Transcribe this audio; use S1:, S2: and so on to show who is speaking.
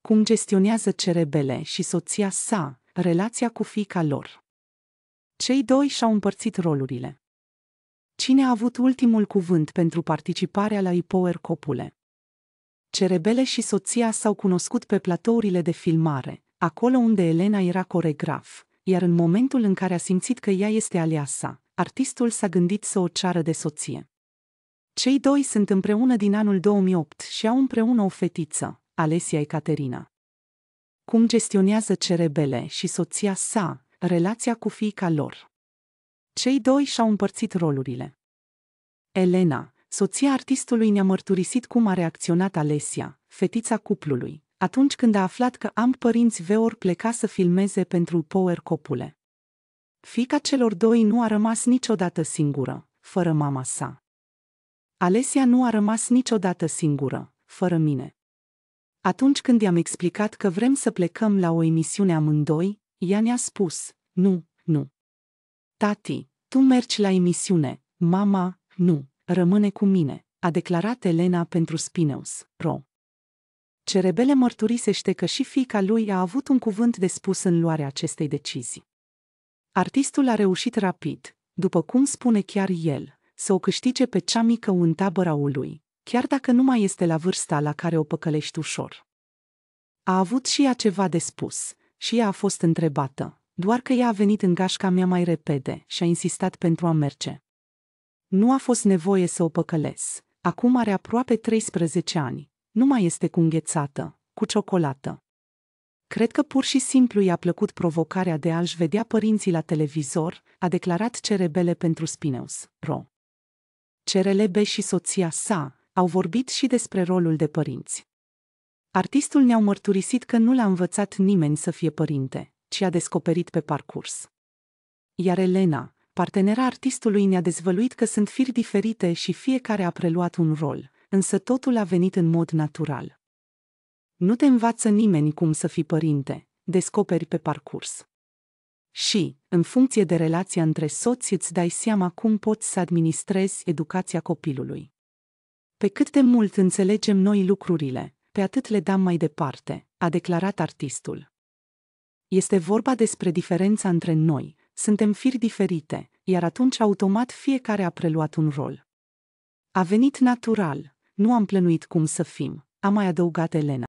S1: Cum gestionează cerebele și soția sa relația cu fiica lor? Cei doi și-au împărțit rolurile. Cine a avut ultimul cuvânt pentru participarea la Ipower Copule? Cerebele și soția s-au cunoscut pe platourile de filmare, acolo unde Elena era coregraf, iar în momentul în care a simțit că ea este aleasa, artistul s-a gândit să o ceară de soție. Cei doi sunt împreună din anul 2008 și au împreună o fetiță, Alesia Ecaterina. Cum gestionează cerebele și soția sa relația cu fiica lor? Cei doi și-au împărțit rolurile. Elena, soția artistului ne-a mărturisit cum a reacționat Alesia, fetița cuplului, atunci când a aflat că am părinți veor pleca să filmeze pentru Power Copule fica celor doi nu a rămas niciodată singură, fără mama sa. Alesia nu a rămas niciodată singură, fără mine. Atunci când i-am explicat că vrem să plecăm la o emisiune amândoi, ea ne-a spus, nu, nu. Tati, tu mergi la emisiune, mama, nu, rămâne cu mine, a declarat Elena pentru Spineus, ro. Cerebele mărturisește că și fiica lui a avut un cuvânt de spus în luarea acestei decizii. Artistul a reușit rapid, după cum spune chiar el, să o câștige pe cea mică în tabăra lui, chiar dacă nu mai este la vârsta la care o păcălești ușor. A avut și ea ceva de spus, și ea a fost întrebată, doar că ea a venit în gașca mea mai repede și a insistat pentru a merge. Nu a fost nevoie să o păcăles, acum are aproape 13 ani, nu mai este cu înghețată, cu ciocolată, Cred că pur și simplu i-a plăcut provocarea de a-și vedea părinții la televizor, a declarat CRBL pentru Spineus, ro. CRLB și soția sa au vorbit și despre rolul de părinți. Artistul ne a mărturisit că nu l-a învățat nimeni să fie părinte, ci a descoperit pe parcurs. Iar Elena, partenera artistului, ne-a dezvăluit că sunt firi diferite și fiecare a preluat un rol, însă totul a venit în mod natural. Nu te învață nimeni cum să fii părinte, descoperi pe parcurs. Și, în funcție de relația între soți, îți dai seama cum poți să administrezi educația copilului. Pe cât de mult înțelegem noi lucrurile, pe atât le dăm mai departe, a declarat artistul. Este vorba despre diferența între noi, suntem firi diferite, iar atunci automat fiecare a preluat un rol. A venit natural, nu am plănuit cum să fim, a mai adăugat Elena.